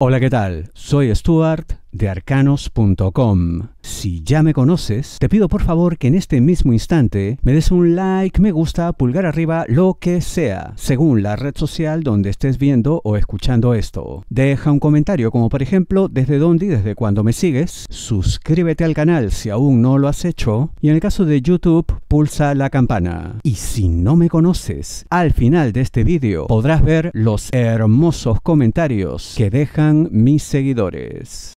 Hola, ¿qué tal? Soy Stuart de arcanos.com. Si ya me conoces, te pido por favor que en este mismo instante me des un like, me gusta, pulgar arriba, lo que sea, según la red social donde estés viendo o escuchando esto. Deja un comentario como por ejemplo desde dónde y desde cuándo me sigues, suscríbete al canal si aún no lo has hecho y en el caso de YouTube pulsa la campana. Y si no me conoces, al final de este vídeo podrás ver los hermosos comentarios que dejan mis seguidores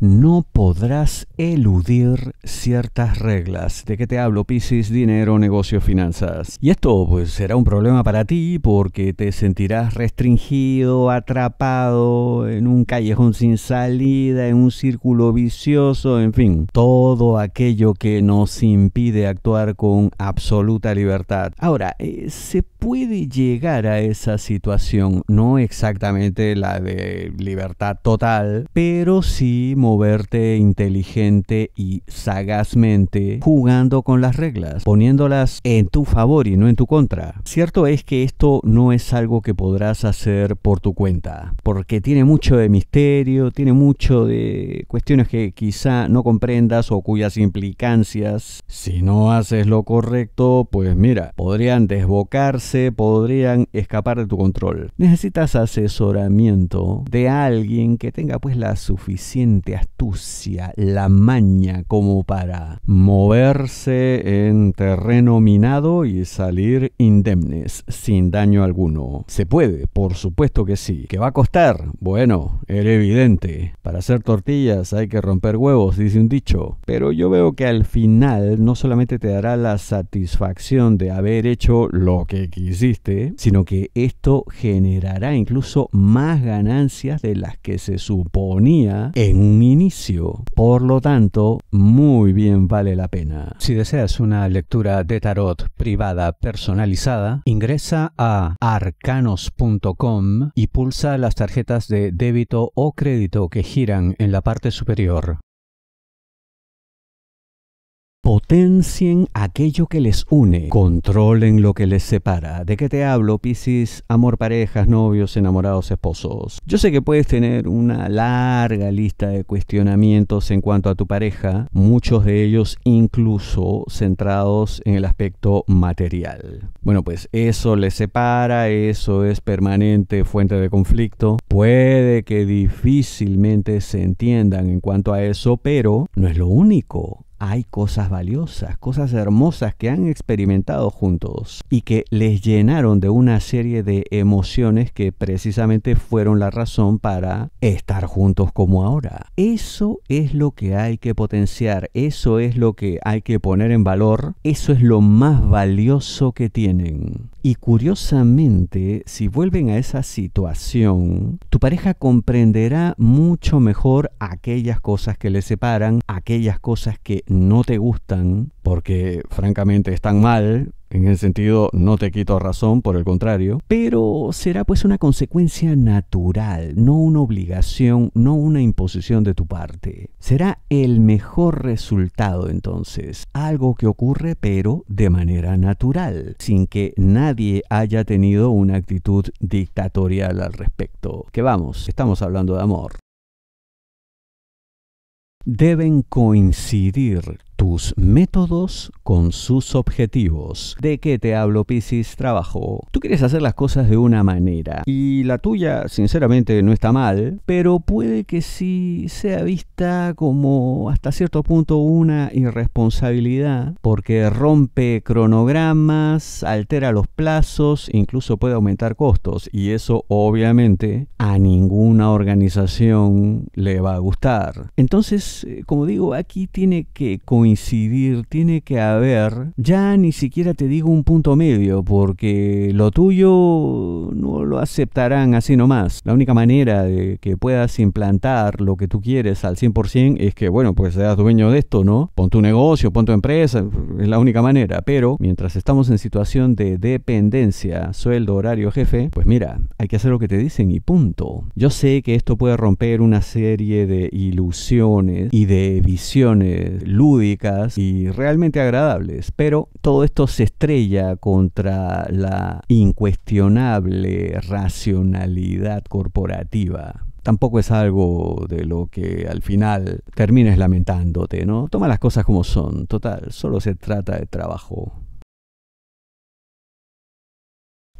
no podrás eludir ciertas reglas. ¿De qué te hablo? Piscis, dinero, negocios, finanzas. Y esto pues será un problema para ti porque te sentirás restringido, atrapado en un callejón sin salida, en un círculo vicioso, en fin, todo aquello que nos impide actuar con absoluta libertad. Ahora, eh, se puede llegar a esa situación, no exactamente la de libertad total, pero sí moverte inteligente y sagazmente jugando con las reglas, poniéndolas en tu favor y no en tu contra. Cierto es que esto no es algo que podrás hacer por tu cuenta, porque tiene mucho de misterio, tiene mucho de cuestiones que quizá no comprendas o cuyas implicancias, si no haces lo correcto, pues mira, podrían desbocarse, podrían escapar de tu control. Necesitas asesoramiento de alguien que tenga pues la suficiente astucia, la maña como para moverse en terreno minado y salir indemnes, sin daño alguno. Se puede, por supuesto que sí. ¿Qué va a costar? Bueno, era evidente. Para hacer tortillas hay que romper huevos, dice un dicho. Pero yo veo que al final no solamente te dará la satisfacción de haber hecho lo que quisiste, sino que esto generará incluso más ganancias de las que se suponía en un inicio. Por lo tanto, muy bien vale la pena. Si deseas una lectura de tarot privada personalizada, ingresa a arcanos.com y pulsa las tarjetas de débito o crédito que giran en la parte superior. Potencien aquello que les une, controlen lo que les separa. ¿De qué te hablo, Piscis? Amor, parejas, novios, enamorados, esposos. Yo sé que puedes tener una larga lista de cuestionamientos en cuanto a tu pareja, muchos de ellos incluso centrados en el aspecto material. Bueno, pues eso les separa, eso es permanente fuente de conflicto. Puede que difícilmente se entiendan en cuanto a eso, pero no es lo único hay cosas valiosas, cosas hermosas que han experimentado juntos y que les llenaron de una serie de emociones que precisamente fueron la razón para estar juntos como ahora. Eso es lo que hay que potenciar, eso es lo que hay que poner en valor, eso es lo más valioso que tienen. Y curiosamente, si vuelven a esa situación, tu pareja comprenderá mucho mejor aquellas cosas que le separan, aquellas cosas que no te gustan porque francamente están mal, en el sentido no te quito razón, por el contrario, pero será pues una consecuencia natural, no una obligación, no una imposición de tu parte. Será el mejor resultado entonces, algo que ocurre pero de manera natural, sin que nadie haya tenido una actitud dictatorial al respecto. Que vamos, estamos hablando de amor deben coincidir tus métodos con sus objetivos. ¿De qué te hablo, Piscis? Trabajo. Tú quieres hacer las cosas de una manera y la tuya, sinceramente, no está mal, pero puede que sí sea vista como hasta cierto punto una irresponsabilidad porque rompe cronogramas, altera los plazos, incluso puede aumentar costos y eso obviamente a ninguna organización le va a gustar. Entonces, eh, como digo, aquí tiene que con coincidir, tiene que haber, ya ni siquiera te digo un punto medio, porque lo tuyo no lo aceptarán así nomás. La única manera de que puedas implantar lo que tú quieres al 100% es que, bueno, pues seas dueño de esto, ¿no? Pon tu negocio, pon tu empresa, es la única manera. Pero mientras estamos en situación de dependencia, sueldo, horario, jefe, pues mira, hay que hacer lo que te dicen y punto. Yo sé que esto puede romper una serie de ilusiones y de visiones lúdicas y realmente agradables, pero todo esto se estrella contra la incuestionable racionalidad corporativa tampoco es algo de lo que al final termines lamentándote, ¿no? Toma las cosas como son, total, solo se trata de trabajo.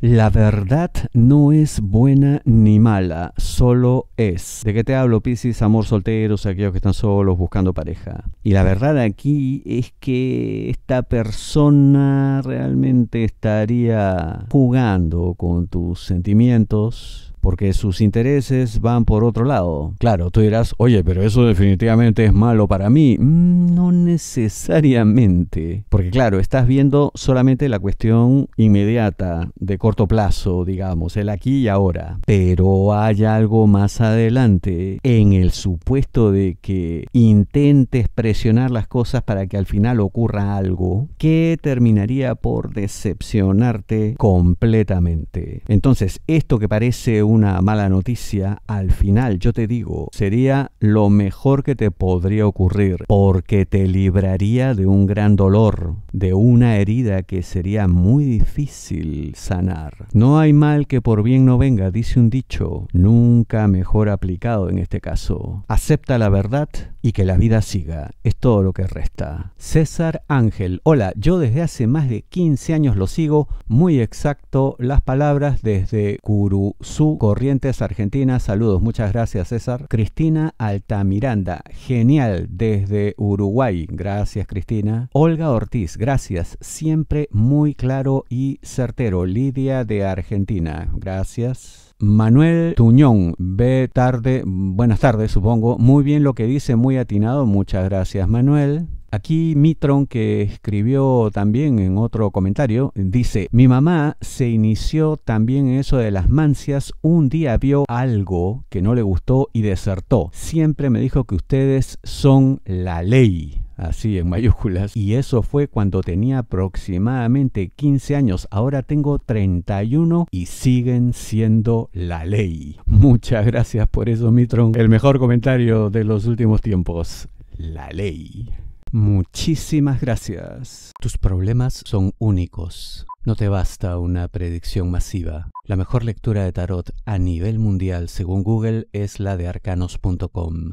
La verdad no es buena ni mala, solo es. ¿De qué te hablo, Piscis? Amor solteros, aquellos que están solos buscando pareja. Y la verdad aquí es que esta persona realmente estaría jugando con tus sentimientos porque sus intereses van por otro lado. Claro, tú dirás, oye, pero eso definitivamente es malo para mí. Mm, no necesariamente, porque claro, estás viendo solamente la cuestión inmediata, de corto plazo, digamos, el aquí y ahora. Pero hay algo más adelante en el supuesto de que intentes presionar las cosas para que al final ocurra algo que terminaría por decepcionarte completamente. Entonces, esto que parece un una mala noticia, al final yo te digo, sería lo mejor que te podría ocurrir, porque te libraría de un gran dolor, de una herida que sería muy difícil sanar. No hay mal que por bien no venga, dice un dicho, nunca mejor aplicado en este caso. Acepta la verdad y que la vida siga, es todo lo que resta. César Ángel, hola, yo desde hace más de 15 años lo sigo, muy exacto las palabras desde Curuzú, Corrientes, Argentina. Saludos, muchas gracias César. Cristina Altamiranda, genial desde Uruguay. Gracias Cristina. Olga Ortiz, gracias. Siempre muy claro y certero. Lidia de Argentina, gracias. Manuel Tuñón, ve tarde, buenas tardes supongo, muy bien lo que dice, muy atinado, muchas gracias Manuel. Aquí Mitron, que escribió también en otro comentario, dice, mi mamá se inició también en eso de las mancias, un día vio algo que no le gustó y desertó. Siempre me dijo que ustedes son la ley así en mayúsculas. Y eso fue cuando tenía aproximadamente 15 años. Ahora tengo 31 y siguen siendo la ley. Muchas gracias por eso, Mitron. El mejor comentario de los últimos tiempos. La ley. Muchísimas gracias. Tus problemas son únicos. No te basta una predicción masiva. La mejor lectura de tarot a nivel mundial según Google es la de arcanos.com.